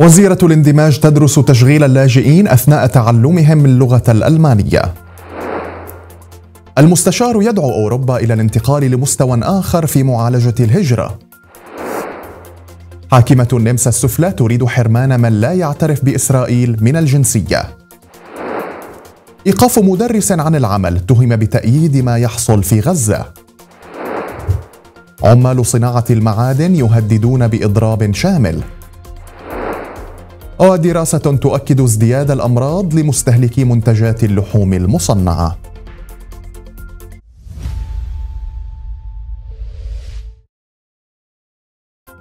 وزيرة الاندماج تدرس تشغيل اللاجئين أثناء تعلمهم اللغة الألمانية. المستشار يدعو أوروبا إلى الانتقال لمستوى آخر في معالجة الهجرة. حاكمة النمسا السفلى تريد حرمان من لا يعترف بإسرائيل من الجنسية. إيقاف مدرس عن العمل تهم بتأييد ما يحصل في غزة. عمال صناعة المعادن يهددون بإضراب شامل ودراسة تؤكد ازدياد الأمراض لمستهلكي منتجات اللحوم المصنعة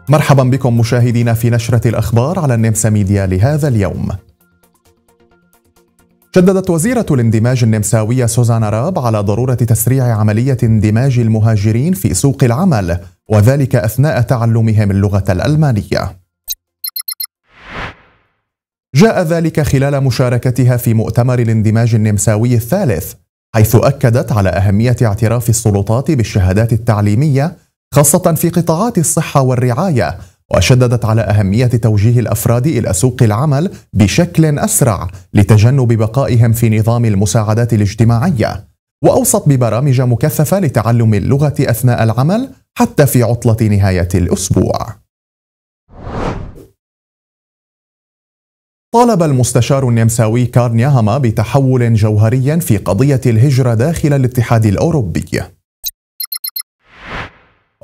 مرحبا بكم مشاهدينا في نشرة الأخبار على النمسا ميديا لهذا اليوم شددت وزيرة الاندماج النمساوية سوزان راب على ضرورة تسريع عملية اندماج المهاجرين في سوق العمل وذلك أثناء تعلمهم اللغة الألمانية جاء ذلك خلال مشاركتها في مؤتمر الاندماج النمساوي الثالث حيث أكدت على أهمية اعتراف السلطات بالشهادات التعليمية خاصة في قطاعات الصحة والرعاية وشددت على أهمية توجيه الأفراد إلى سوق العمل بشكل أسرع لتجنب بقائهم في نظام المساعدات الاجتماعية وأوصت ببرامج مكثفة لتعلم اللغة أثناء العمل حتى في عطلة نهاية الأسبوع طالب المستشار النمساوي كارنياهما بتحول جوهري في قضية الهجرة داخل الاتحاد الأوروبي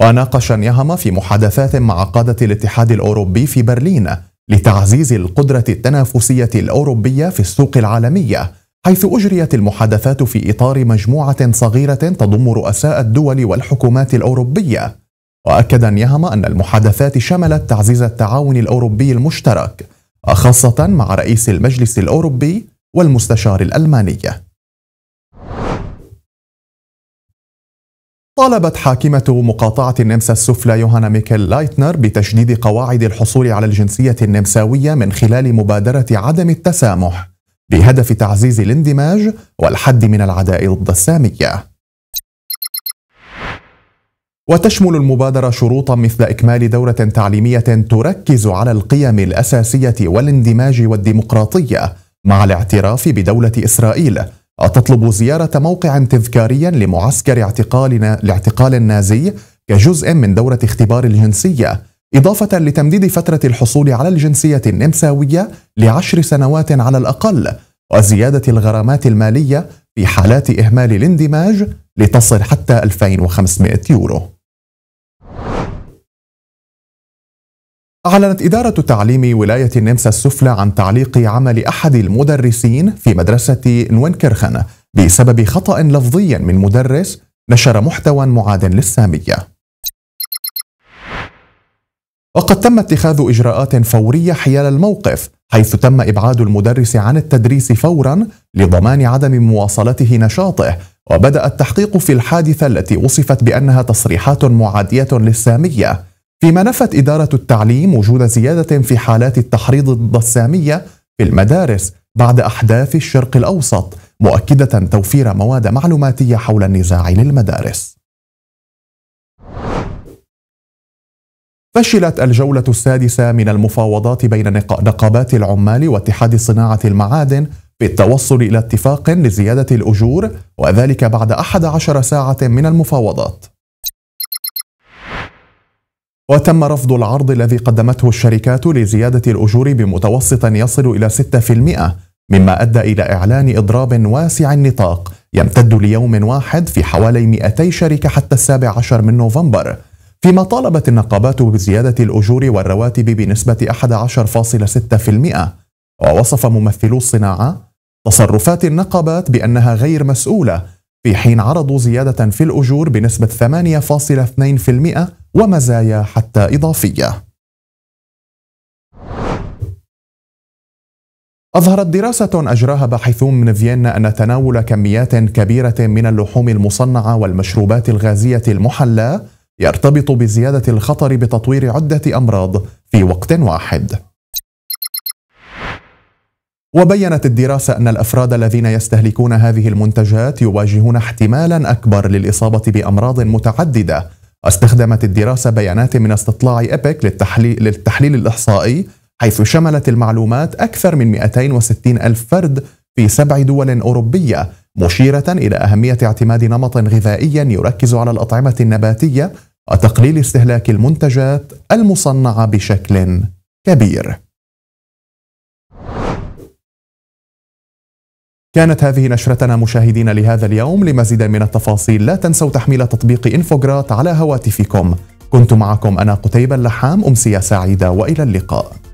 وناقش نيهما في محادثات مع قادة الاتحاد الأوروبي في برلين لتعزيز القدرة التنافسية الأوروبية في السوق العالمية حيث أجريت المحادثات في إطار مجموعة صغيرة تضم رؤساء الدول والحكومات الأوروبية وأكد نيهما أن المحادثات شملت تعزيز التعاون الأوروبي المشترك خاصة مع رئيس المجلس الأوروبي والمستشار الألماني طالبت حاكمة مقاطعة النمسا السفلى يوهانا ميكل لايتنر بتشديد قواعد الحصول على الجنسية النمساوية من خلال مبادرة عدم التسامح بهدف تعزيز الاندماج والحد من العداء ضد السامية وتشمل المبادرة شروطا مثل إكمال دورة تعليمية تركز على القيم الأساسية والاندماج والديمقراطية مع الاعتراف بدولة إسرائيل تطلب زيارة موقع تذكاري لمعسكر اعتقالنا لاعتقال النازي كجزء من دورة اختبار الجنسية إضافة لتمديد فترة الحصول على الجنسية النمساوية لعشر سنوات على الأقل وزيادة الغرامات المالية في حالات إهمال الاندماج لتصل حتى 2500 يورو أعلنت إدارة تعليم ولاية النمسا السفلى عن تعليق عمل أحد المدرسين في مدرسة نوينكرخن بسبب خطأ لفظي من مدرس نشر محتوى معاد للسامية وقد تم اتخاذ إجراءات فورية حيال الموقف حيث تم إبعاد المدرس عن التدريس فورا لضمان عدم مواصلته نشاطه وبدأ التحقيق في الحادثة التي وصفت بأنها تصريحات معادية للسامية فيما نفت إدارة التعليم وجود زيادة في حالات التحريض ضد السامية في المدارس بعد أحداث الشرق الأوسط مؤكدة توفير مواد معلوماتية حول النزاع للمدارس فشلت الجولة السادسة من المفاوضات بين نقابات العمال واتحاد صناعة المعادن في التوصل إلى اتفاق لزيادة الأجور وذلك بعد 11 ساعة من المفاوضات وتم رفض العرض الذي قدمته الشركات لزيادة الأجور بمتوسط يصل إلى 6% مما أدى إلى إعلان إضراب واسع النطاق يمتد ليوم واحد في حوالي 200 شركة حتى السابع عشر من نوفمبر فيما طالبت النقابات بزيادة الأجور والرواتب بنسبة 11.6% ووصف ممثلو الصناعة تصرفات النقابات بأنها غير مسؤولة في حين عرضوا زيادة في الأجور بنسبة 8.2% ومزايا حتى إضافية. أظهرت دراسة أجراها باحثون من فيينا أن تناول كميات كبيرة من اللحوم المصنعة والمشروبات الغازية المحلاة يرتبط بزيادة الخطر بتطوير عدة أمراض في وقت واحد. وبينت الدراسة أن الأفراد الذين يستهلكون هذه المنتجات يواجهون احتمالا أكبر للإصابة بأمراض متعددة استخدمت الدراسة بيانات من استطلاع إبك للتحليل, للتحليل الإحصائي حيث شملت المعلومات أكثر من 260 ألف فرد في سبع دول أوروبية مشيرة إلى أهمية اعتماد نمط غذائي يركز على الأطعمة النباتية وتقليل استهلاك المنتجات المصنعة بشكل كبير كانت هذه نشرتنا مشاهدينا لهذا اليوم لمزيد من التفاصيل لا تنسوا تحميل تطبيق إنفوجرات على هواتفكم كنت معكم أنا قتيبة اللحام أمسية سعيدة وإلى اللقاء